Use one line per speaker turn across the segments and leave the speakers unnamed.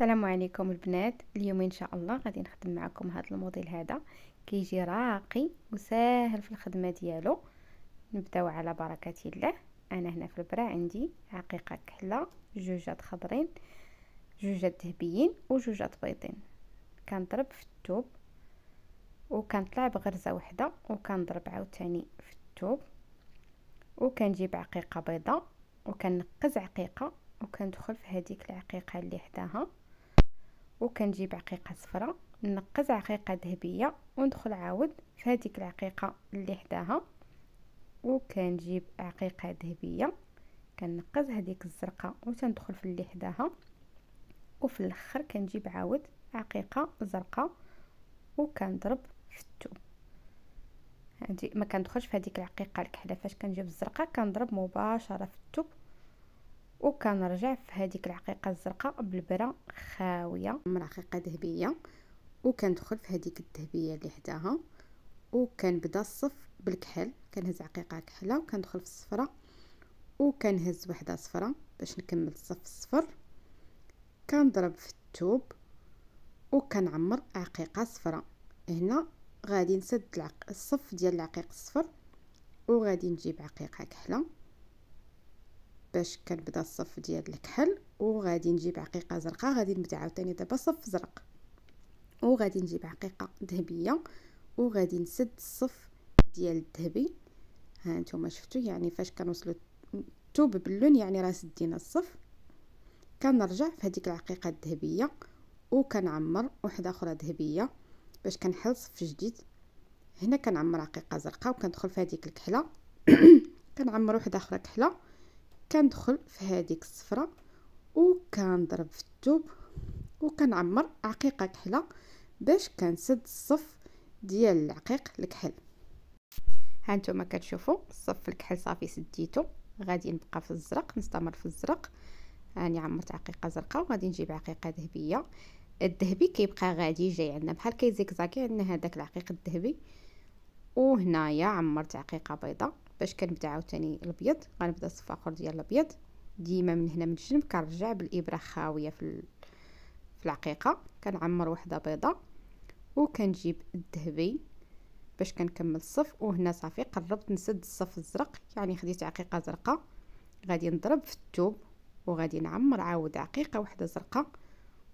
السلام عليكم البنات اليوم ان شاء الله غادي نخدم معكم هذا الموديل هذا كيجي راقي وساهل في الخدمه ديالو نبداو على بركه الله انا هنا في البرا عندي عقيقه كحله جوجات خضرين جوجات ذهبيين وجوجات بيضين كنضرب في الثوب وكنطلع بغرزه وحده وكنضرب عاوتاني في الثوب وكنجيب عقيقه بيضاء وكنقز عقيقه وكندخل في هذيك العقيقه اللي حداها وكنجيب عقيقه صفراء نقز عقيقه ذهبيه وندخل عاود في هذيك العقيقه اللي حداها وكنجيب عقيقه ذهبيه كنقز هذيك الزرقاء وتندخل في اللي حداها وفي الاخر كنجيب عاود عقيقه زرقاء وكنضرب في الثوب هادي ما كندخلش في هذيك العقيقه الكحله فاش كنجيب الزرقاء كنضرب مباشره في الثوب وكنرجع في هذيك العقيقه الزرقاء بالبره خاويه عقيقه ذهبيه وكندخل في هذيك الذهبيه اللي حداها وكنبدا الصف بالكحل كنهز عقيقه كحله وكندخل في الصفراء وكنهز وحده صفراء باش نكمل الصف الصفر كنضرب في الثوب وكنعمر عقيقه صفراء هنا غادي نسد الصف ديال العقيق الصفر وغادي نجيب عقيقه كحله باش كنبدا الصف ديال الكحل وغادي نجيب عقيقه زرقاء غادي نبدا عاوتاني دابا صف زرق وغادي نجيب عقيقه ذهبيه وغادي نسد الصف ديال الذهبي ها نتوما شفتوا يعني فاش كنوصلوا توب باللون يعني راه سدينا الصف كنرجع في هذيك العقيقه الذهبيه وكنعمر وحده اخرى ذهبيه باش كنحل صف جديد هنا كنعمر عقيقه زرقاء وكندخل في هذيك الكحله كنعمر وحده اخرى كحله كندخل في هذيك الصفرة وكنضرب في الثوب وكنعمر عقيقه كحله باش كنسد الصف ديال العقيق الكحل هانتوما كتشوفوا الصف الكحل صافي سديته غادي نبقى في الزرق نستمر في الزرق هاني عمرت عقيقه زرقاء وغادي نجيب عقيقه ذهبيه الذهبي كيبقى غادي جاي عندنا بحال كيزيكزاكي عندنا هذاك العقيق الذهبي وهنايا عمرت عقيقه بيضاء باش كنبدا عاوتاني الابيض غنبدا الصفاقور ديال الابيض ديما من هنا من الجنب كنرجع بالابره خاويه في في العقيقه كنعمر وحده بيضه وكنجيب الذهبي باش كنكمل الصف وهنا صافي قربت نسد الصف الزرق يعني خديت عقيقه زرقاء غادي نضرب في الثوب وغادي نعمر عاود عقيقه وحده زرقاء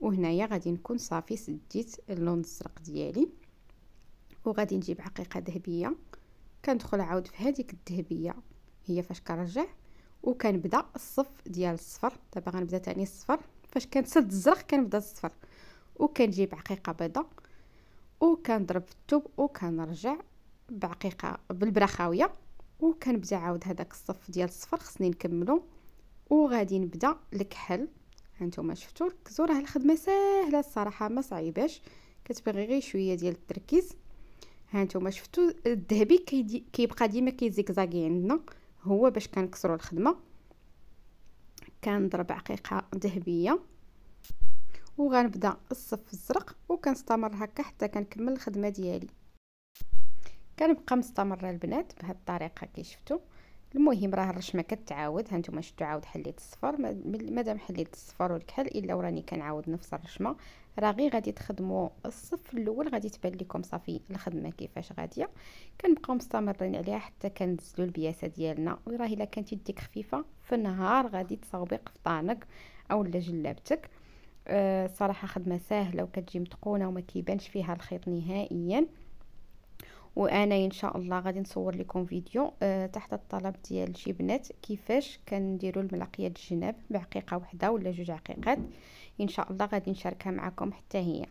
وهنايا غادي نكون صافي سديت اللون الزرق ديالي وغادي نجيب عقيقه ذهبيه كندخل عاود في هذيك الذهبيه هي فاش كنرجع وكنبدا الصف ديال الصفر دابا غنبدا تاني الصفر فاش كنسد الزرق كنبدا الصفر وكنجيب عقيقه بيضاء وكنضرب في الثوب وكنرجع بعقيقه بالبرخاويه وكنبدا عاود هذاك الصف ديال الصفر خصني نكملو وغادي نبدا الكحل هانتوما شفتو ركزوا راه الخدمه ساهله الصراحه ما صعيباش كتبغي غير شويه ديال التركيز هانتوما شفتوا الذهبي كيبقى ديما كيزيكزاكي عندنا هو باش كنكسروا الخدمه كنضرب عقيقه ذهبيه وغنبدا الصف الزرق وكنستمر هكا حتى كنكمل الخدمه ديالي كنبقى مستمره البنات بهذه الطريقه كي شفتوا المهم راه الرشمه كتعاود هانتوما شفتوا عاود حليت الصفر مادام حليت الصفر والكحل الا وراني كنعاود نفس الرشمه راه غير غادي تخدموا الصف الاول غادي تبان لكم صافي الخدمه كيفاش غاديه كنبقاو مستمرين عليها حتى كنزلوا البياسه ديالنا وراه الا كانت يديك خفيفه في النهار غادي تصاوبي قفطانك اولا جلابتك أه صراحه خدمه سهله وكتجي متقونه وما كيبانش فيها الخيط نهائيا وانا ان شاء الله غادي نصور لكم فيديو أه تحت الطلب ديال شي بنات كيفاش كنديروا الملقيه الجناب بعقيقه واحده ولا جوج عقيقات ان شاء الله غادي نشاركها معكم حتى هي